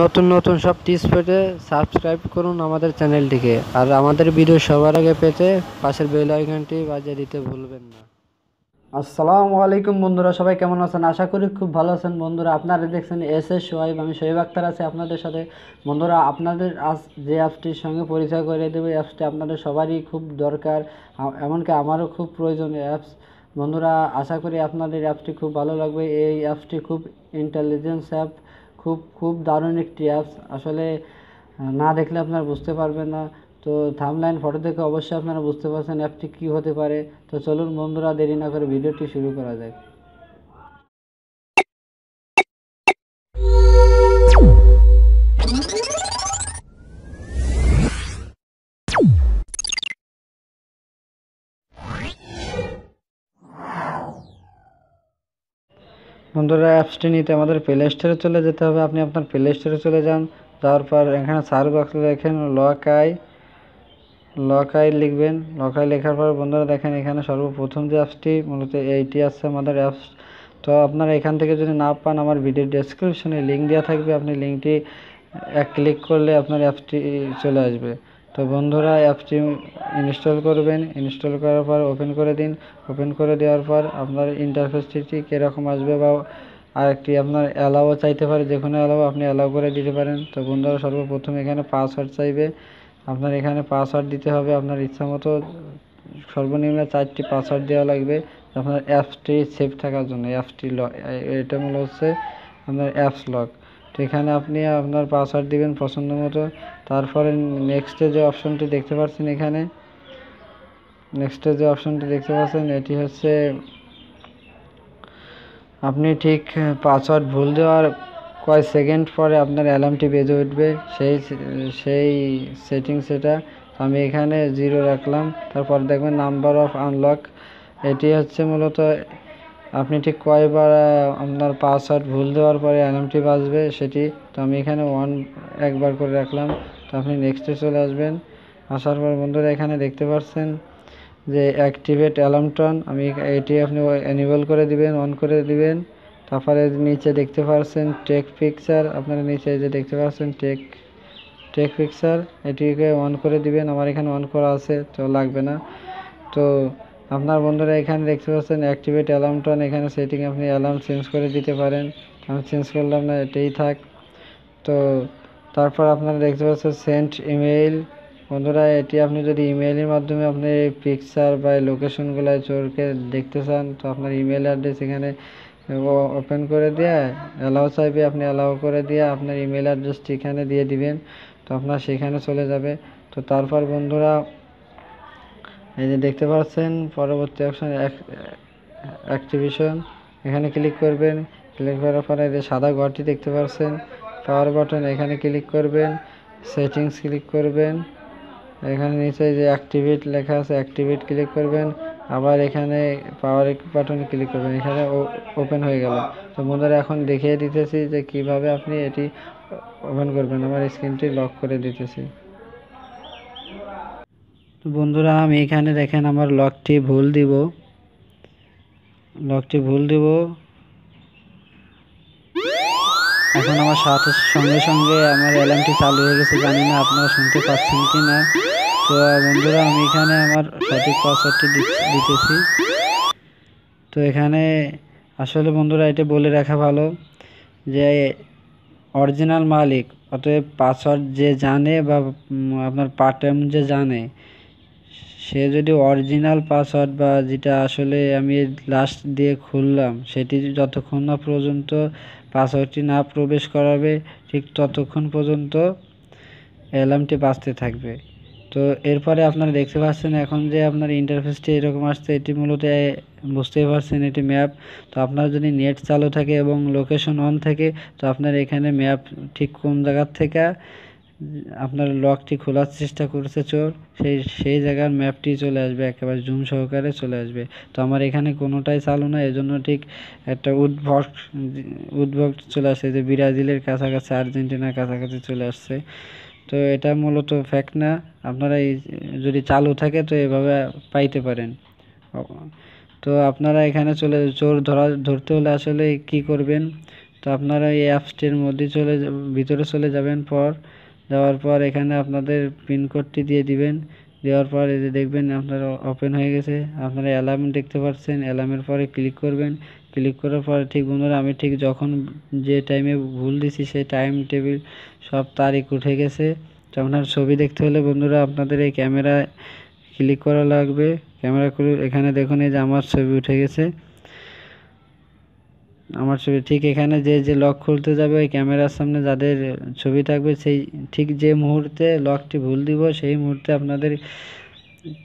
নতুন নতুন সব টিপস পেতে সাবস্ক্রাইব করুন আমাদের চ্যানেলটিকে আর আমাদের ভিডিও সবার আগে পেতে পাশের বেল আইকনটি বাজিয়ে দিতে ভুলবেন না আসসালামু আলাইকুম বন্ধুরা সবাই কেমন আছেন আশা করি খুব ভালো আছেন বন্ধুরা আপনারা দেখছেন এস এস সোহাইব আমি সোহেব আক্তার আছি আপনাদের সাথে বন্ধুরা আপনাদের আজ যে অ্যাপসটির সঙ্গে পরিচয় করে দেবে অ্যাপসটি আপনাদের সবারই খুব দরকার এমনকি আমারও খুব প্রয়োজন অ্যাপস বন্ধুরা আশা করি আপনাদের অ্যাপসটি খুব ভালো লাগবে এই অ্যাপসটি খুব ইন্টেলিজেন্স অ্যাপ খুব খুব দারুণ একটি অ্যাপস আসলে না দেখলে আপনারা বুঝতে পারবেন না তো থামলাইন ফটো দেখে অবশ্যই আপনারা বুঝতে পারছেন অ্যাপটি কী হতে পারে তো চলুন বন্ধুরা দেরি না করে ভিডিওটি শুরু করা যাক বন্ধুরা অ্যাপসটি নিতে আমাদের প্লে স্টোরে চলে যেতে হবে আপনি আপনার প্লে স্টোরে চলে যান যাওয়ার পর এখানে সার্চ বক্সে লেখেন লকাই লকাই লিখবেন লকাই লেখার পর বন্ধুরা দেখেন এখানে সর্বপ্রথম যে অ্যাপসটি মূলত এইটি আছে আমাদের অ্যাপস তো আপনারা এখান থেকে যদি না পান আমার ভিডিও ডেসক্রিপশনে লিঙ্ক দেওয়া থাকবে আপনি লিঙ্কটি এক ক্লিক করলে আপনার অ্যাপসটি চলে আসবে তো বন্ধুরা অ্যাপটি ইনস্টল করবেন ইনস্টল করার পর ওপেন করে দিন ওপেন করে দেওয়ার পর আপনার ইন্টারফেসটি কীরকম আসবে বা আর একটি আপনার অ্যালাও চাইতে পারে যে কোনো অ্যালাও আপনি অ্যালাও করে দিতে পারেন তো বন্ধুরা সর্বপ্রথম এখানে পাসওয়ার্ড চাইবে আপনার এখানে পাসওয়ার্ড দিতে হবে আপনার ইচ্ছা মতো সর্বনিম্ন চারটি পাসওয়ার্ড দেওয়া লাগবে আপনার অ্যাপসটি সেফ থাকার জন্য অ্যাপসটি লক এটা মূল হচ্ছে আপনার অ্যাপস লক তো এখানে আপনি আপনার পাসওয়ার্ড দিবেন পছন্দ মতো তারপরে নেক্সটে যে অপশনটি দেখতে পাচ্ছেন এখানে নেক্সটে যে অপশনটি দেখতে পাচ্ছেন এটি হচ্ছে আপনি ঠিক পাসওয়ার্ড ভুল দেওয়ার কয়েক সেকেন্ড পরে আপনার অ্যালার্মটি বেজে উঠবে সেই সেই সেটিং সেটা আমি এখানে জিরো রাখলাম তারপর দেখবেন নাম্বার অফ আনলক এটি হচ্ছে মূলত আপনি ঠিক কয়বার আপনার পাসওয়ার্ড ভুল দেওয়ার পরে অ্যালার্মটি বাজবে সেটি তো আমি এখানে ওয়ান একবার করে রাখলাম তো আপনি নেক্সটে চলে আসবেন আসার পর বন্ধুরা এখানে দেখতে পাচ্ছেন যে অ্যাক্টিভেট অ্যালার্মটন আমি এটি আপনি এনেবল করে দিবেন অন করে দিবেন তারপরে নিচে দেখতে পাচ্ছেন টেক পিকচার আপনারা নিচে যে দেখতে পাচ্ছেন টেক টেক পিকচার এটিকে অন করে দিবেন আমার এখানে অন করা আছে তো লাগবে না তো আপনার বন্ধুরা এখানে দেখতে পাচ্ছেন অ্যাক্টিভেট অ্যালার্মটন এখানে সেটিং আপনি অ্যালার্ম চেঞ্জ করে দিতে পারেন আমি চেঞ্জ করলাম না এটাই থাক তো তারপর আপনারা দেখতে পাচ্ছেন সেন্ট ইমেইল বন্ধুরা এটি আপনি যদি ইমেইলের মাধ্যমে আপনি পিকচার বা লোকেশনগুলো চোরকে দেখতে চান তো আপনার ইমেল অ্যাড্রেস এখানে ওপেন করে দেওয়া অ্যালাউ চাইবে আপনি অ্যালাউ করে দিয়ে আপনার ইমেল অ্যাড্রেসটি এখানে দিয়ে দিবেন তো আপনার সেখানে চলে যাবে তো তারপর বন্ধুরা এই যে দেখতে পাচ্ছেন পরবর্তী অপশন অ্যাক্টিভেশন এখানে ক্লিক করবেন ক্লিক করার পরে যে সাদা ঘরটি দেখতে পাচ্ছেন পাওয়ার বাটন এখানে ক্লিক করবেন সেটিংস ক্লিক করবেন এখানে নিচে যে অ্যাক্টিভেট লেখা আছে অ্যাক্টিভেট ক্লিক করবেন আবার এখানে পাওয়ার বাটন ক্লিক করবেন এখানে ওপেন হয়ে গেল তো বন্ধুরা এখন দেখিয়ে দিতেছি যে কিভাবে আপনি এটি ওপেন করবেন আমার স্ক্রিনটি লক করে দিতেছি তো বন্ধুরা আমি এখানে দেখেন আমার লকটি ভুল দিব লকটি ভুল দিব এখন আমার সাথে সঙ্গে সঙ্গে আমার অ্যালার্মটি চালু হয়ে গেছে জানি না আপনারা শুনতে পাচ্ছেন কি না তো বন্ধুরা আমি এখানে আমার সঠিক পাসওয়ার্ডটি দিতেছি তো এখানে আসলে বন্ধুরা এটা বলে রাখা ভালো যে অরিজিনাল মালিক অতএব পাসওয়ার্ড যে জানে বা আপনার পার্ট টাইম যে জানে সে যদি অরিজিনাল পাসওয়ার্ড বা যেটা আসলে আমি লাস্ট দিয়ে খুললাম সেটি যতক্ষণ না পর্যন্ত পাসওয়ার্ডটি না প্রবেশ করাবে ঠিক ততক্ষণ পর্যন্ত অ্যালার্মটি বাঁচতে থাকবে তো এরপরে আপনারা দেখতে পাচ্ছেন এখন যে আপনার ইন্টারফেসটি এরকম আসছে এটি মূলত বুঝতেই পারছেন এটি ম্যাপ তো আপনার যদি নেট চালু থাকে এবং লোকেশন অন থাকে তো আপনার এখানে ম্যাপ ঠিক কোন জায়গার থেকে আপনার লকটি খোলার চেষ্টা করছে চোর সেই সেই জায়গার ম্যাপটি চলে আসবে একেবারে জুম সহকারে চলে আসবে তো আমার এখানে কোনোটাই চালু না এজন্য ঠিক একটা উদ্ভট উদ্ভট চলে আসছে যে ব্রাজিলের কাছাকাছি আর্জেন্টিনার কাছাকাছি চলে আসছে তো এটা মূলত ফ্যাক্ট না আপনারা যদি চালু থাকে তো এভাবে পাইতে পারেন তো আপনারা এখানে চলে চোর ধরা ধরতে হলে আসলে কি করবেন তো আপনারা এই অ্যাপসটির মধ্যে চলে ভিতরে চলে যাবেন পর দেওয়ার পর এখানে আপনাদের পিনকোডটি দিয়ে দিবেন দেওয়ার পর এই যে দেখবেন আপনার ওপেন হয়ে গেছে আপনারা অ্যালার্ম দেখতে পাচ্ছেন অ্যালার্মের পরে ক্লিক করবেন ক্লিক করার পরে ঠিক বন্ধুরা আমি ঠিক যখন যে টাইমে ভুল দিছি সেই টাইম টেবিল সব তারিখ উঠে গেছে তো আপনার ছবি দেখতে হলে বন্ধুরা আপনাদের এই ক্যামেরা ক্লিক করা লাগবে ক্যামেরা এখানে দেখুন এই যে আমার ছবি উঠে গেছে আমার ছবি ঠিক এখানে যে যে লক খুলতে যাবে ওই ক্যামেরার সামনে যাদের ছবি থাকবে সেই ঠিক যে মুহূর্তে লকটি ভুল দিব সেই মুহূর্তে আপনাদের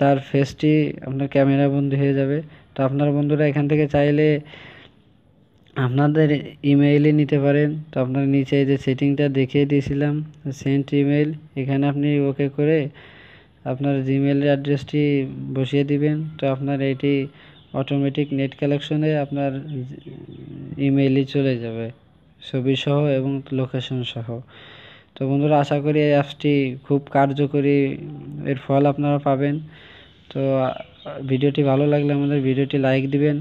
তার ফেসটি আপনার ক্যামেরা বন্ধ হয়ে যাবে তো আপনার বন্ধুরা এখান থেকে চাইলে আপনাদের ইমেইলে নিতে পারেন তো আপনার নিচে যে সেটিংটা দেখিয়ে দিয়েছিলাম সেন্ট ইমেইল এখানে আপনি ওকে করে আপনার জিমেইলের অ্যাড্রেসটি বসিয়ে দিবেন তো আপনার এটি অটোমেটিক নেট কালেকশনে আপনার ইমেইলে চলে যাবে ছবি সহ এবং লোকেশন সহ তো বন্ধুরা আশা করি এই অ্যাপসটি খুব কার্যকরী এর ফল আপনারা পাবেন তো ভিডিওটি ভালো লাগলে আমাদের ভিডিওটি লাইক দিবেন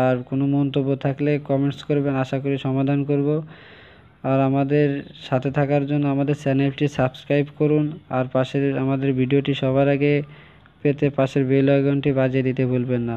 আর কোনো মন্তব্য থাকলে কমেন্টস করবেন আশা করি সমাধান করব আর আমাদের সাথে থাকার জন্য আমাদের চ্যানেলটি সাবস্ক্রাইব করুন আর পাশের আমাদের ভিডিওটি সবার আগে পেতে পাশের বেল আইকনটি বাজিয়ে দিতে ভুলবেন না